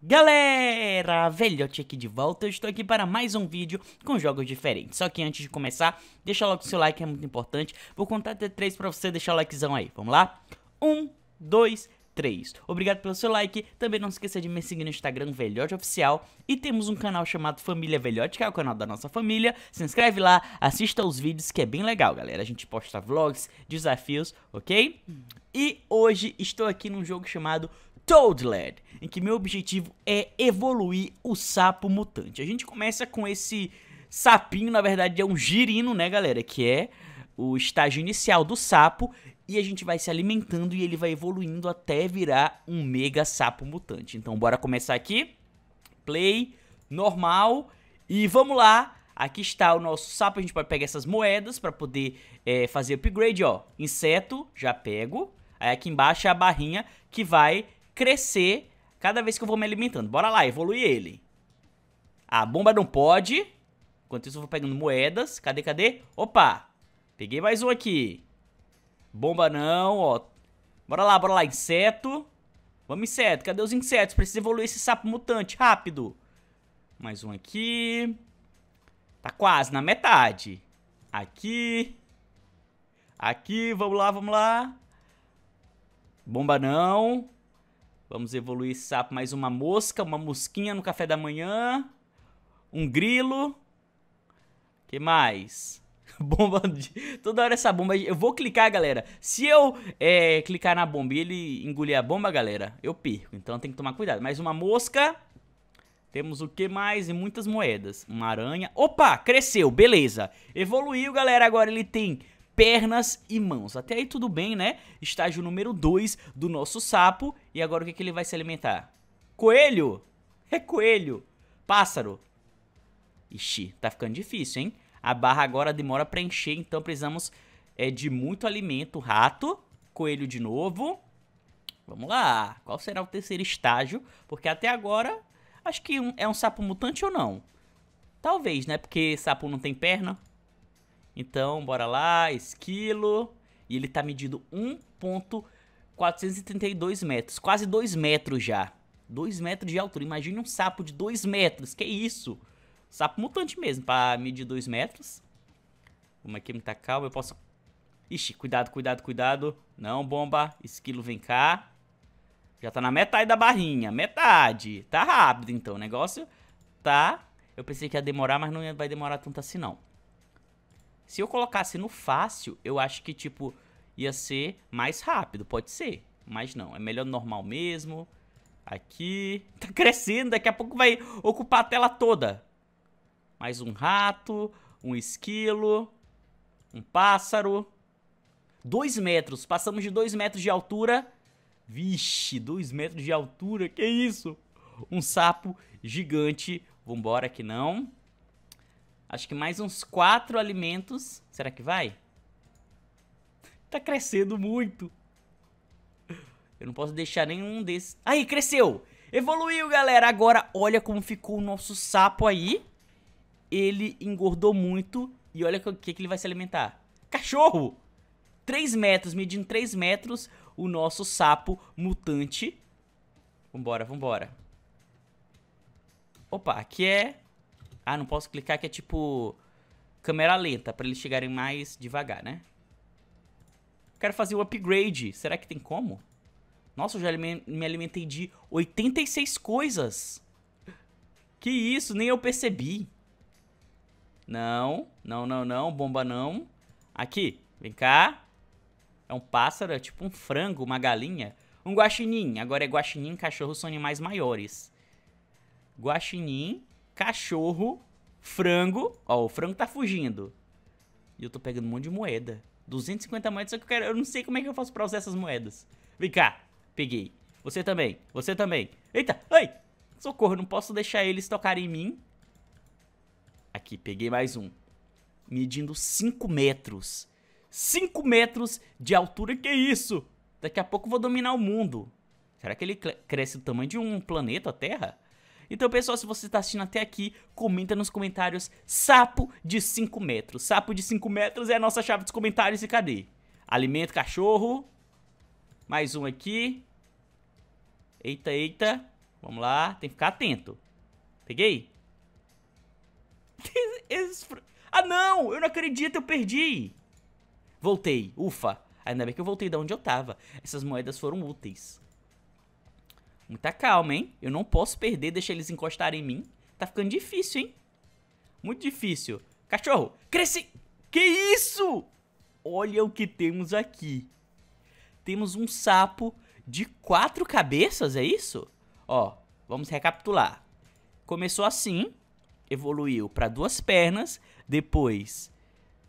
Galera, velhote aqui de volta, eu estou aqui para mais um vídeo com jogos diferentes Só que antes de começar, deixa logo o seu like, é muito importante Vou contar até três para você deixar o likezão aí, vamos lá? Um, dois, três. Obrigado pelo seu like, também não esqueça de me seguir no Instagram Velhote Oficial E temos um canal chamado Família Velhote, que é o canal da nossa família Se inscreve lá, assista aos vídeos que é bem legal, galera A gente posta vlogs, desafios, ok? E hoje estou aqui num jogo chamado Toadland, em que meu objetivo é evoluir o sapo mutante. A gente começa com esse sapinho, na verdade é um girino, né galera, que é o estágio inicial do sapo e a gente vai se alimentando e ele vai evoluindo até virar um mega sapo mutante. Então bora começar aqui. Play, normal e vamos lá. Aqui está o nosso sapo, a gente pode pegar essas moedas para poder é, fazer upgrade, ó. Inseto, já pego. Aí aqui embaixo é a barrinha que vai crescer cada vez que eu vou me alimentando. Bora lá, evoluir ele. A bomba não pode. Enquanto isso eu vou pegando moedas. Cadê, cadê? Opa! Peguei mais um aqui. Bomba não, ó. Bora lá, bora lá, inseto. Vamos, inseto. Cadê os insetos? Preciso evoluir esse sapo mutante, rápido. Mais um aqui. Tá quase na metade. Aqui. Aqui, vamos lá, vamos lá. Bomba não. Vamos evoluir esse sapo. Mais uma mosca, uma mosquinha no café da manhã. Um grilo. que mais? Bomba. De... Toda hora essa bomba. Eu vou clicar, galera. Se eu é, clicar na bomba e ele engolir a bomba, galera, eu perco. Então tem que tomar cuidado. Mais uma mosca. Temos o que mais? E muitas moedas. Uma aranha. Opa, cresceu. Beleza. Evoluiu, galera. Agora ele tem pernas e mãos. Até aí tudo bem, né? Estágio número 2 do nosso sapo. E agora o que, que ele vai se alimentar? Coelho! É coelho! Pássaro! Ixi, tá ficando difícil, hein? A barra agora demora pra encher, então precisamos é, de muito alimento. Rato, coelho de novo. Vamos lá, qual será o terceiro estágio? Porque até agora, acho que é um sapo mutante ou não? Talvez, né? Porque sapo não tem perna. Então, bora lá, esquilo. E ele tá medindo 1.432 metros, quase 2 metros já. 2 metros de altura, imagine um sapo de 2 metros, que isso? Sapo mutante mesmo, pra medir 2 metros. Vamos aqui, é muita tá calma, eu posso... Ixi, cuidado, cuidado, cuidado. Não, bomba, esquilo vem cá. Já tá na metade da barrinha, metade. Tá rápido então, o negócio tá... Eu pensei que ia demorar, mas não vai demorar tanto assim não. Se eu colocasse no fácil, eu acho que, tipo, ia ser mais rápido, pode ser. Mas não, é melhor normal mesmo. Aqui. Tá crescendo, daqui a pouco vai ocupar a tela toda. Mais um rato, um esquilo, um pássaro. Dois metros, passamos de dois metros de altura. Vixe, dois metros de altura, que isso? Um sapo gigante. Vambora que não. Acho que mais uns quatro alimentos. Será que vai? Tá crescendo muito. Eu não posso deixar nenhum desses. Aí, cresceu! Evoluiu, galera! Agora, olha como ficou o nosso sapo aí. Ele engordou muito. E olha o que, que ele vai se alimentar. Cachorro! 3 metros, medindo 3 metros, o nosso sapo mutante. Vambora, vambora. Opa, aqui é ah, não posso clicar que é tipo câmera lenta, para eles chegarem mais devagar, né? Quero fazer o upgrade. Será que tem como? Nossa, eu já me alimentei de 86 coisas. Que isso, nem eu percebi. Não, não, não, não, bomba não. Aqui, vem cá. É um pássaro, é tipo um frango, uma galinha. Um guaxinim, agora é guaxinim, cachorro são animais maiores. Guaxinim, cachorro, frango. Ó, o frango tá fugindo. E eu tô pegando um monte de moeda. 250 moedas, só que eu, quero, eu não sei como é que eu faço pra usar essas moedas. Vem cá, peguei. Você também, você também. Eita, ai! Socorro, não posso deixar eles tocarem em mim. Aqui, peguei mais um. Medindo 5 metros. 5 metros de altura, que isso? Daqui a pouco eu vou dominar o mundo. Será que ele cresce do tamanho de um planeta, a Terra? Então, pessoal, se você está assistindo até aqui, comenta nos comentários sapo de 5 metros. Sapo de 5 metros é a nossa chave dos comentários e cadê? Alimento cachorro. Mais um aqui. Eita, eita. Vamos lá, tem que ficar atento. Peguei? ah, não! Eu não acredito, eu perdi! Voltei, ufa. Ainda bem que eu voltei de onde eu tava. Essas moedas foram úteis. Muita calma, hein? Eu não posso perder, deixar eles encostarem em mim. Tá ficando difícil, hein? Muito difícil. Cachorro, cresce! Que isso? Olha o que temos aqui. Temos um sapo de quatro cabeças, é isso? Ó, vamos recapitular. Começou assim, evoluiu para duas pernas, depois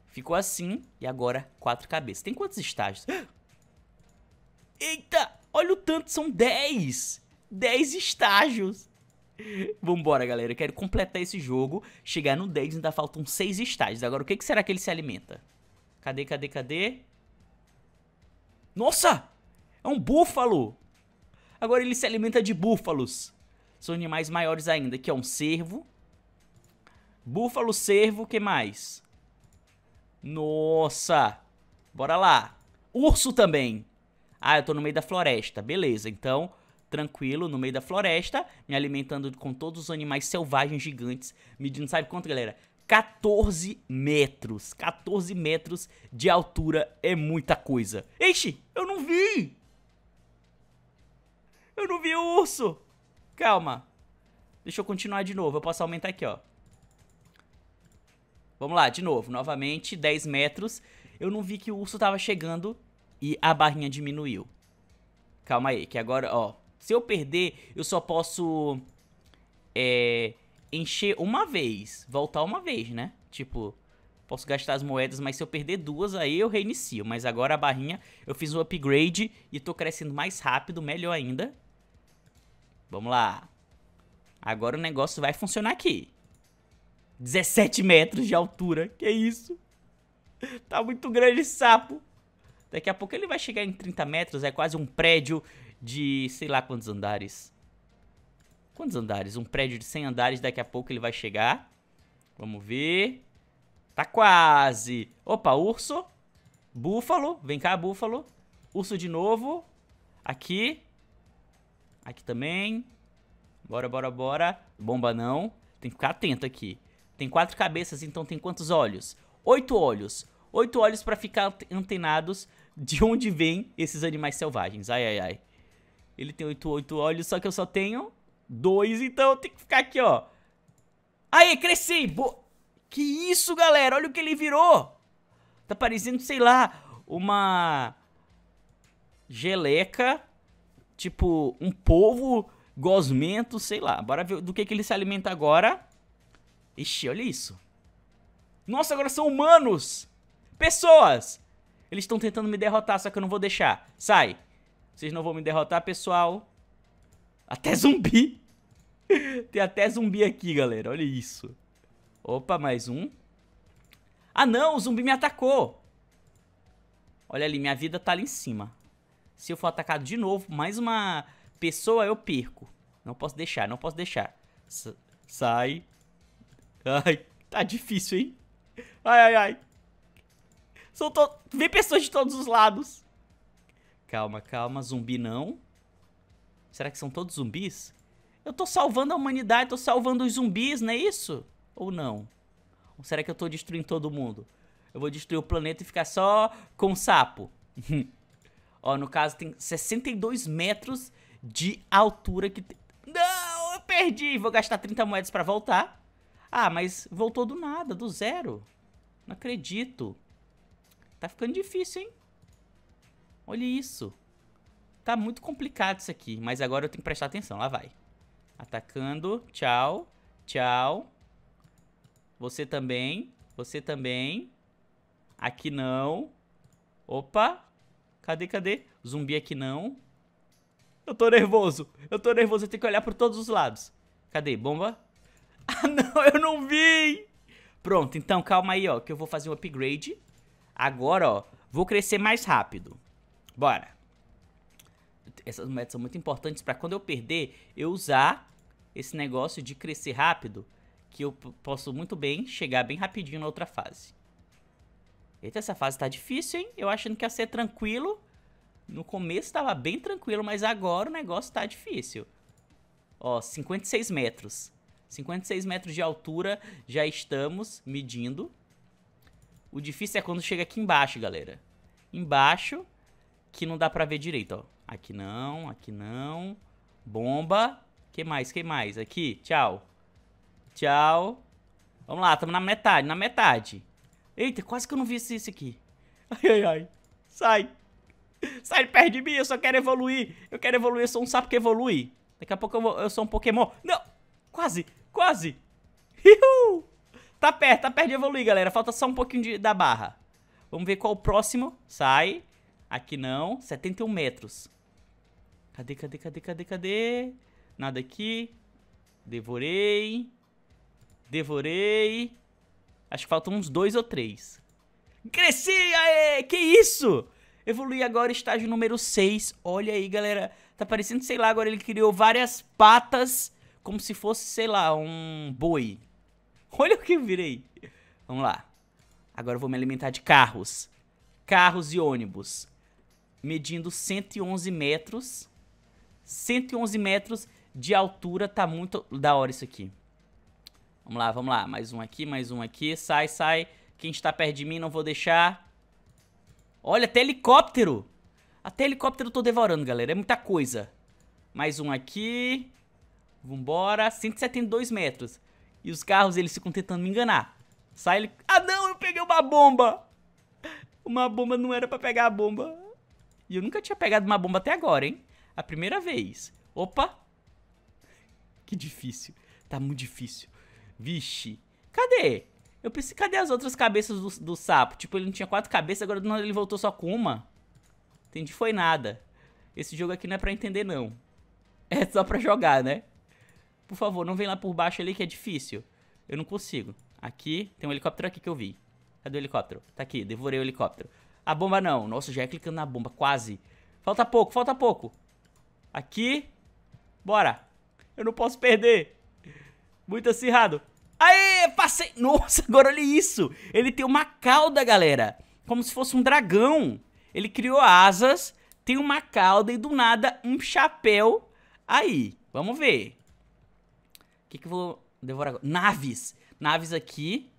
ficou assim e agora quatro cabeças. Tem quantos estágios? Eita, olha o tanto, são dez! 10 estágios. Vambora, galera. Eu quero completar esse jogo, chegar no 10, ainda faltam 6 estágios. Agora, o que, que será que ele se alimenta? Cadê, cadê, cadê? Nossa! É um búfalo! Agora ele se alimenta de búfalos. São animais maiores ainda, que é um cervo. Búfalo, cervo, que mais? Nossa! Bora lá. Urso também. Ah, eu tô no meio da floresta. Beleza, então tranquilo, no meio da floresta, me alimentando com todos os animais selvagens gigantes, medindo, sabe quanto, galera? 14 metros. 14 metros de altura é muita coisa. Ixi, eu não vi! Eu não vi o urso! Calma. Deixa eu continuar de novo. Eu posso aumentar aqui, ó. Vamos lá, de novo. Novamente, 10 metros. Eu não vi que o urso tava chegando e a barrinha diminuiu. Calma aí, que agora, ó. Se eu perder, eu só posso é, encher uma vez, voltar uma vez, né? Tipo, posso gastar as moedas, mas se eu perder duas, aí eu reinicio. Mas agora a barrinha, eu fiz o um upgrade e tô crescendo mais rápido, melhor ainda. Vamos lá. Agora o negócio vai funcionar aqui. 17 metros de altura, que isso? Tá muito grande esse sapo. Daqui a pouco ele vai chegar em 30 metros, é quase um prédio de sei lá quantos andares. Quantos andares? Um prédio de 100 andares, daqui a pouco ele vai chegar. Vamos ver. Tá quase. Opa, urso. Búfalo. Vem cá, búfalo. Urso de novo. Aqui. Aqui também. Bora, bora, bora. Bomba não. Tem que ficar atento aqui. Tem quatro cabeças, então tem quantos olhos? Oito olhos. Oito olhos para ficar antenados de onde vêm esses animais selvagens. Ai, ai, ai. Ele tem oito, oito. olhos, só que eu só tenho dois, então eu tenho que ficar aqui, ó. Aí, cresci! Bo... Que isso, galera? Olha o que ele virou! Tá parecendo, sei lá, uma geleca, tipo um polvo gosmento, sei lá. Bora ver do que, que ele se alimenta agora. Ixi, olha isso. Nossa, agora são humanos! Pessoas! Eles estão tentando me derrotar, só que eu não vou deixar. Sai! Vocês não vão me derrotar, pessoal. Até zumbi. Tem até zumbi aqui, galera. Olha isso. Opa, mais um. Ah, não. O zumbi me atacou. Olha ali, minha vida tá ali em cima. Se eu for atacado de novo, mais uma pessoa, eu perco. Não posso deixar, não posso deixar. S sai. Ai, tá difícil, hein? Ai, ai, ai. Soltou. Vê pessoas de todos os lados. Calma, calma. Zumbi não. Será que são todos zumbis? Eu tô salvando a humanidade, tô salvando os zumbis, não é isso? Ou não? Ou será que eu tô destruindo todo mundo? Eu vou destruir o planeta e ficar só com o sapo. Ó, no caso tem 62 metros de altura que... tem... Não, eu perdi! Vou gastar 30 moedas pra voltar. Ah, mas voltou do nada, do zero. Não acredito. Tá ficando difícil, hein? Olha isso. Tá muito complicado isso aqui, mas agora eu tenho que prestar atenção. Lá vai. Atacando. Tchau. Tchau. Você também. Você também. Aqui não. Opa. Cadê, cadê? Zumbi aqui não. Eu tô nervoso. Eu tô nervoso. Eu tenho que olhar por todos os lados. Cadê? Bomba? Ah, não. Eu não vi. Pronto. Então, calma aí, ó. Que eu vou fazer um upgrade. Agora, ó. Vou crescer mais rápido. Bora. Essas metas são muito importantes para quando eu perder, eu usar esse negócio de crescer rápido, que eu posso muito bem chegar bem rapidinho na outra fase. Eita, essa fase tá difícil, hein? Eu achando que ia ser tranquilo. No começo tava bem tranquilo, mas agora o negócio tá difícil. Ó, 56 metros. 56 metros de altura já estamos medindo. O difícil é quando chega aqui embaixo, galera. Embaixo que não dá pra ver direito, ó. Aqui não, aqui não. Bomba. Que mais, que mais? Aqui, tchau. Tchau. Vamos lá, estamos na metade, na metade. Eita, quase que eu não vi esse, aqui. Ai, ai, ai. Sai. Sai perto de mim, eu só quero evoluir. Eu quero evoluir, eu sou um sapo que evolui. Daqui a pouco eu, vou, eu sou um Pokémon. Não, quase, quase. Uhul. Tá perto, tá perto de evoluir, galera. Falta só um pouquinho de, da barra. Vamos ver qual o próximo. Sai. Aqui não. 71 metros. Cadê, cadê, cadê, cadê, cadê? Nada aqui. Devorei. Devorei. Acho que faltam uns dois ou três. Cresci! Aê! Que isso? Evolui agora estágio número 6. Olha aí, galera. Tá parecendo, sei lá, agora ele criou várias patas como se fosse, sei lá, um boi. Olha o que eu virei. Vamos lá. Agora eu vou me alimentar de carros. Carros e ônibus medindo 111 metros. 111 metros de altura, tá muito da hora isso aqui. Vamos lá, vamos lá. Mais um aqui, mais um aqui. Sai, sai. Quem está perto de mim não vou deixar. Olha, até helicóptero. Até helicóptero eu tô devorando, galera. É muita coisa. Mais um aqui. Vambora. 172 metros. E os carros, eles ficam tentando me enganar. Sai ele... Ah, não! Eu peguei uma bomba! Uma bomba não era pra pegar a bomba. E eu nunca tinha pegado uma bomba até agora, hein? A primeira vez. Opa! Que difícil. Tá muito difícil. Vixe. Cadê? Eu pensei, cadê as outras cabeças do, do sapo? Tipo, ele não tinha quatro cabeças, agora do nada ele voltou só com uma. Entendi, foi nada. Esse jogo aqui não é pra entender, não. É só pra jogar, né? Por favor, não vem lá por baixo ali que é difícil. Eu não consigo. Aqui, tem um helicóptero aqui que eu vi. Cadê o helicóptero? Tá aqui, devorei o helicóptero. A bomba não. Nossa, já é clicando na bomba, quase. Falta pouco, falta pouco. Aqui. Bora. Eu não posso perder. Muito acirrado. Aê, passei. Nossa, agora olha isso. Ele tem uma cauda, galera. Como se fosse um dragão. Ele criou asas, tem uma cauda e do nada um chapéu. Aí, vamos ver. O que, que eu vou devorar agora? Naves. Naves aqui.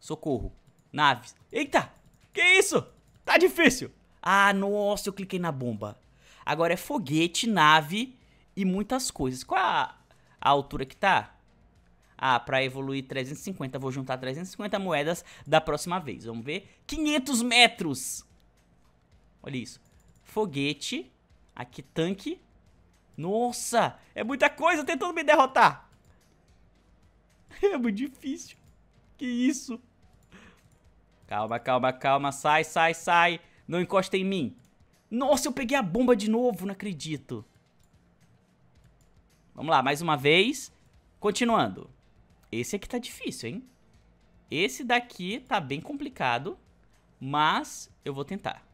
Socorro. Naves. Eita, que isso? Tá difícil. Ah, nossa, eu cliquei na bomba. Agora é foguete, nave e muitas coisas. Qual é a, a altura que tá? Ah, pra evoluir 350, vou juntar 350 moedas da próxima vez. Vamos ver. 500 metros! Olha isso. Foguete. Aqui, tanque. Nossa, é muita coisa tentando me derrotar. É muito difícil. Que isso? Calma, calma, calma. Sai, sai, sai. Não encosta em mim. Nossa, eu peguei a bomba de novo. Não acredito. Vamos lá, mais uma vez. Continuando. Esse aqui tá difícil, hein? Esse daqui tá bem complicado. Mas eu vou tentar.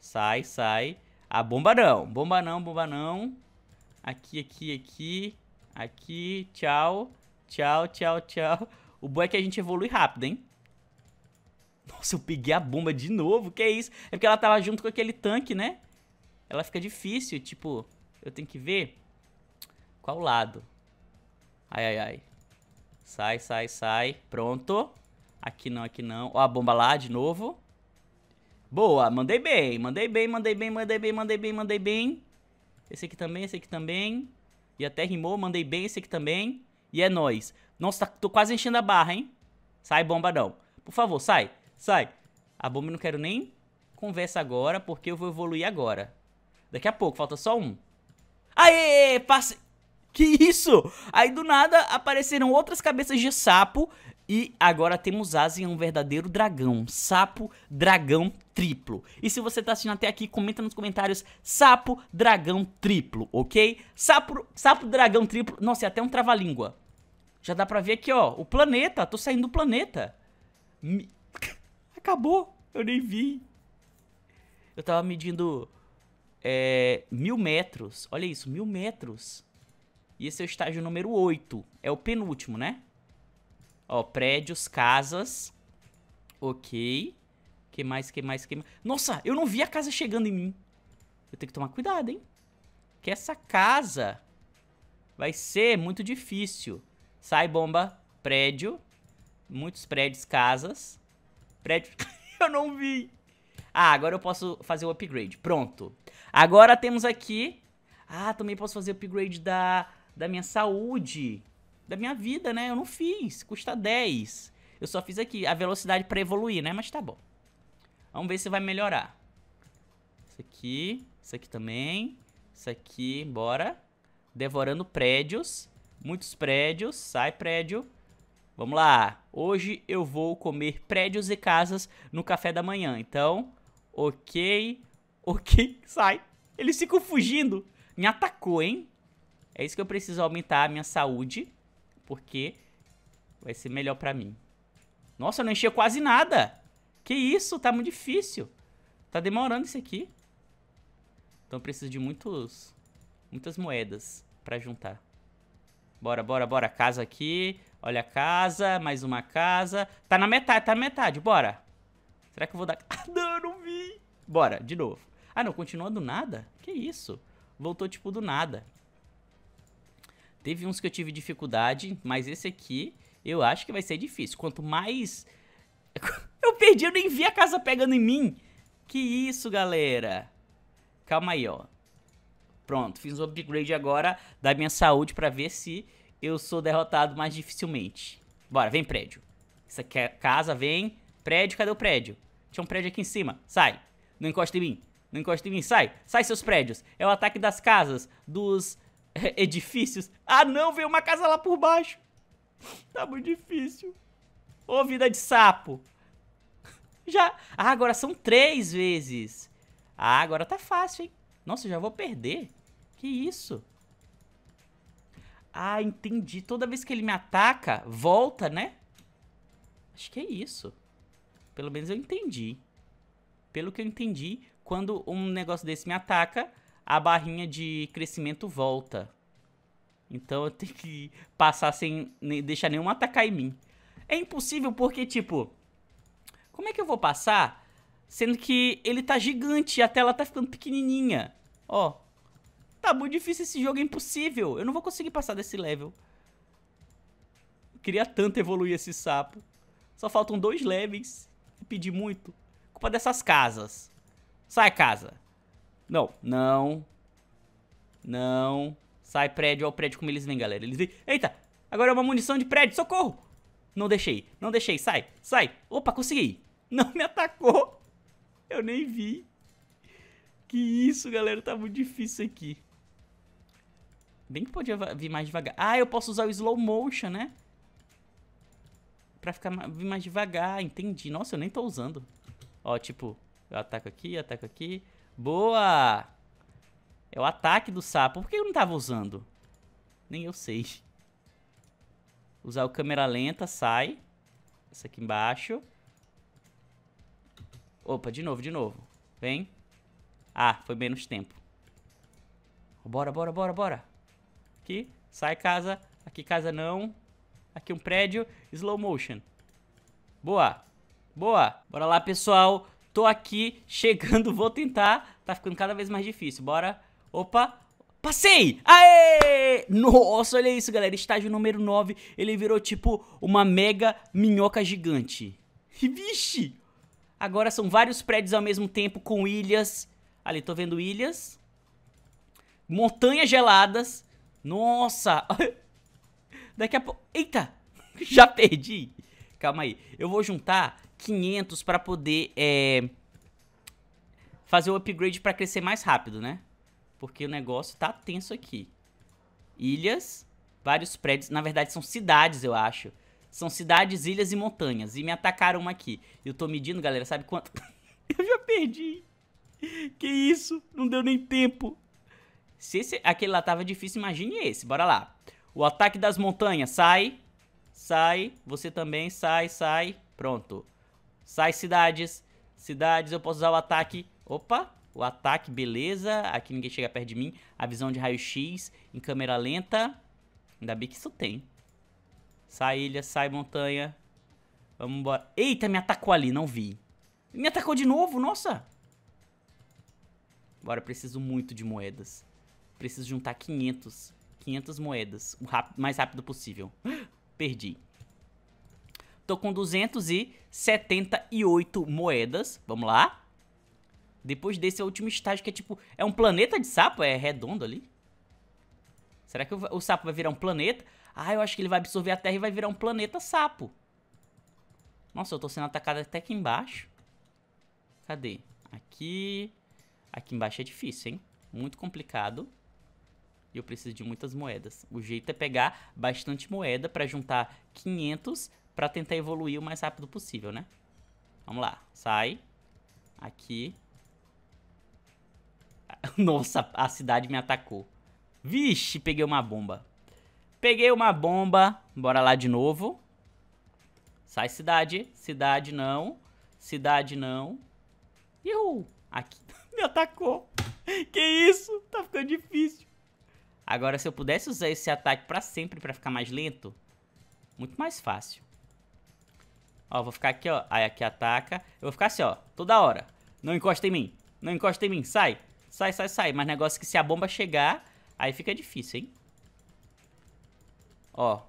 Sai, sai. Ah, bomba não. Bomba não, bomba não. Aqui, aqui, aqui. Aqui. Tchau. Tchau, tchau, tchau. O bom é que a gente evolui rápido, hein? Nossa, eu peguei a bomba de novo, que é isso? É porque ela tava junto com aquele tanque, né? Ela fica difícil, tipo, eu tenho que ver qual lado. Ai, ai, ai. Sai, sai, sai. Pronto. Aqui não, aqui não. Ó a bomba lá de novo. Boa, mandei bem, mandei bem, mandei bem, mandei bem, mandei bem, mandei bem. Esse aqui também, esse aqui também. E até rimou, mandei bem esse aqui também. E é nóis. Nossa, tá, tô quase enchendo a barra, hein? Sai, bomba não. Por favor, sai. Sai. A bomba eu não quero nem conversa agora, porque eu vou evoluir agora. Daqui a pouco, falta só um. Aê, passe... Que isso? Aí do nada apareceram outras cabeças de sapo e agora temos em um verdadeiro dragão. Sapo, dragão, triplo. E se você tá assistindo até aqui, comenta nos comentários sapo, dragão, triplo, ok? Sapo, sapo dragão, triplo. Nossa, é até um trava-língua. Já dá pra ver aqui, ó, o planeta. Tô saindo do planeta. Acabou. Eu nem vi. Eu tava medindo é, mil metros. Olha isso, mil metros. E esse é o estágio número 8. É o penúltimo, né? Ó, prédios, casas. Ok. Que mais, que mais, que mais. Nossa, eu não vi a casa chegando em mim. Eu tenho que tomar cuidado, hein? Que essa casa vai ser muito difícil. Sai bomba, prédio. Muitos prédios, casas prédio. eu não vi. Ah, agora eu posso fazer o upgrade. Pronto. Agora temos aqui... Ah, também posso fazer o upgrade da, da minha saúde. Da minha vida, né? Eu não fiz. Custa 10. Eu só fiz aqui a velocidade pra evoluir, né? Mas tá bom. Vamos ver se vai melhorar. Isso aqui. Isso aqui também. Isso aqui. Bora. Devorando prédios. Muitos prédios. Sai, prédio. Vamos lá. Hoje eu vou comer prédios e casas no café da manhã. Então, ok, ok, sai. Eles ficam fugindo. Me atacou, hein? É isso que eu preciso aumentar a minha saúde, porque vai ser melhor pra mim. Nossa, eu não encheu quase nada. Que isso, tá muito difícil. Tá demorando isso aqui. Então eu preciso de muitos, muitas moedas pra juntar. Bora, bora, bora. Casa aqui. Olha a casa, mais uma casa. Tá na metade, tá na metade, bora. Será que eu vou dar... Ah, não, eu não vi. Bora, de novo. Ah, não, continua do nada? Que isso? Voltou, tipo, do nada. Teve uns que eu tive dificuldade, mas esse aqui eu acho que vai ser difícil. Quanto mais... eu perdi, eu nem vi a casa pegando em mim. Que isso, galera. Calma aí, ó. Pronto, fiz um upgrade agora da minha saúde pra ver se eu sou derrotado mais dificilmente. Bora, vem prédio. Isso aqui é casa, vem. Prédio, cadê o prédio? Tinha um prédio aqui em cima. Sai. Não encosta em mim. Não encosta em mim. Sai. Sai, seus prédios. É o ataque das casas, dos edifícios. Ah, não. Veio uma casa lá por baixo. tá muito difícil. Ô, vida de sapo. Já. Ah, agora são três vezes. Ah, agora tá fácil, hein? Nossa, já vou perder. Que isso? Ah, entendi. Toda vez que ele me ataca, volta, né? Acho que é isso. Pelo menos eu entendi. Pelo que eu entendi, quando um negócio desse me ataca, a barrinha de crescimento volta. Então eu tenho que passar sem deixar nenhum atacar em mim. É impossível porque, tipo, como é que eu vou passar sendo que ele tá gigante e a tela tá ficando pequenininha? Ó, Tá muito difícil esse jogo, é impossível. Eu não vou conseguir passar desse level. Eu queria tanto evoluir esse sapo. Só faltam dois levels. pedi muito. Culpa dessas casas. Sai, casa. Não, não. Não. Sai, prédio. Olha o prédio como eles vêm, galera. Eles vêm. Eita, agora é uma munição de prédio. Socorro. Não deixei, não deixei. Sai, sai. Opa, consegui. Não me atacou. Eu nem vi. Que isso, galera. Tá muito difícil aqui. Bem que podia vir mais devagar. Ah, eu posso usar o slow motion, né? Pra ficar vir mais devagar, entendi. Nossa, eu nem tô usando. Ó, tipo, eu ataco aqui, ataco aqui. Boa! É o ataque do sapo. Por que eu não tava usando? Nem eu sei. Usar o câmera lenta, sai. Essa aqui embaixo. Opa, de novo, de novo. Vem. Ah, foi menos tempo. Bora, bora, bora, bora. Aqui, sai casa. Aqui casa não. Aqui um prédio. Slow motion. Boa. Boa. Bora lá, pessoal. Tô aqui, chegando, vou tentar. Tá ficando cada vez mais difícil. Bora. Opa. Passei! Aê! Nossa, olha isso, galera. Estágio número 9. Ele virou tipo uma mega minhoca gigante. Vixe! Agora são vários prédios ao mesmo tempo com ilhas. Ali, tô vendo ilhas. Montanhas geladas. Nossa! Daqui a pouco... Eita! Já perdi! Calma aí. Eu vou juntar 500 pra poder é... fazer o upgrade pra crescer mais rápido, né? Porque o negócio tá tenso aqui. Ilhas, vários prédios. Na verdade, são cidades, eu acho. São cidades, ilhas e montanhas. E me atacaram uma aqui. Eu tô medindo, galera, sabe quanto? eu já perdi. Que isso? Não deu nem tempo. Se esse, aquele lá tava difícil, imagine esse. Bora lá. O ataque das montanhas. Sai. Sai. Você também. Sai, sai. Pronto. Sai cidades. Cidades. Eu posso usar o ataque. Opa. O ataque, beleza. Aqui ninguém chega perto de mim. A visão de raio-x em câmera lenta. Ainda bem que isso tem. Sai ilha, sai montanha. Vamos embora. Eita, me atacou ali, não vi. Me atacou de novo, nossa. agora preciso muito de moedas. Preciso juntar 500. 500 moedas. O rápido, mais rápido possível. Perdi. Tô com 278 moedas. Vamos lá. Depois desse é o último estágio, que é tipo... É um planeta de sapo? É redondo ali? Será que o, o sapo vai virar um planeta? Ah, eu acho que ele vai absorver a Terra e vai virar um planeta sapo. Nossa, eu tô sendo atacado até aqui embaixo. Cadê? Aqui... Aqui embaixo é difícil, hein? Muito complicado e eu preciso de muitas moedas. O jeito é pegar bastante moeda para juntar 500 para tentar evoluir o mais rápido possível, né? Vamos lá, sai. Aqui. Nossa, a cidade me atacou. Vixe, peguei uma bomba. Peguei uma bomba. Bora lá de novo. Sai, cidade. Cidade, não. Cidade, não. Ihu! Aqui me atacou. Que isso? Tá ficando difícil. Agora, se eu pudesse usar esse ataque pra sempre pra ficar mais lento, muito mais fácil. Ó, vou ficar aqui, ó. Aí aqui ataca. Eu vou ficar assim, ó. Toda hora. Não encosta em mim. Não encosta em mim. Sai. Sai, sai, sai. Mas negócio é que se a bomba chegar, aí fica difícil, hein? Ó.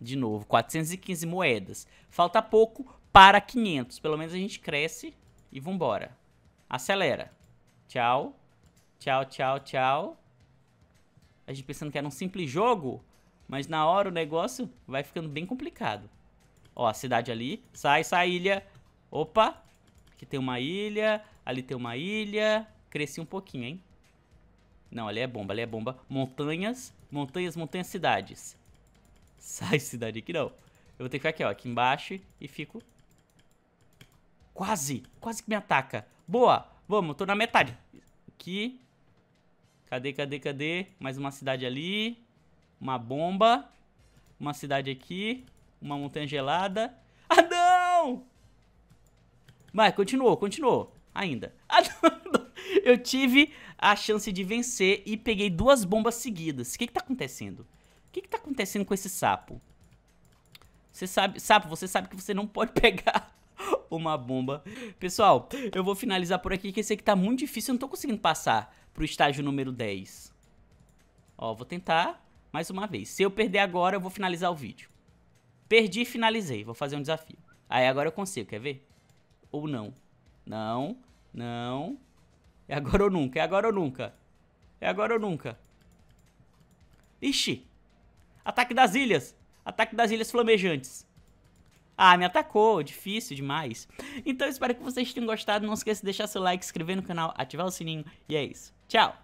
De novo, 415 moedas. Falta pouco para 500. Pelo menos a gente cresce e vambora. Acelera. Tchau. Tchau, tchau, tchau a gente pensando que era um simples jogo, mas na hora o negócio vai ficando bem complicado. Ó, a cidade ali, sai, sai ilha. Opa, aqui tem uma ilha, ali tem uma ilha. Cresci um pouquinho, hein? Não, ali é bomba, ali é bomba. Montanhas, montanhas, montanhas, cidades. Sai cidade aqui não. Eu vou ter que ficar aqui, ó, aqui embaixo e fico... Quase, quase que me ataca. Boa, vamos, tô na metade. Aqui, Cadê, cadê, cadê? Mais uma cidade ali. Uma bomba. Uma cidade aqui. Uma montanha gelada. Ah, não! Vai, continuou, continuou. Ainda. Ah, não, não. Eu tive a chance de vencer e peguei duas bombas seguidas. O que que tá acontecendo? O que que tá acontecendo com esse sapo? Você sabe, sapo, você sabe que você não pode pegar uma bomba. Pessoal, eu vou finalizar por aqui, que esse aqui tá muito difícil, eu não tô conseguindo passar pro estágio número 10. Ó, vou tentar mais uma vez. Se eu perder agora, eu vou finalizar o vídeo. Perdi e finalizei. Vou fazer um desafio. Aí agora eu consigo, quer ver? Ou não. Não, não. É agora ou nunca, é agora ou nunca. É agora ou nunca. Ixi. Ataque das ilhas. Ataque das ilhas flamejantes. Ah, me atacou, difícil demais. Então espero que vocês tenham gostado. Não esqueça de deixar seu like, se inscrever no canal, ativar o sininho. E é isso. Ciao.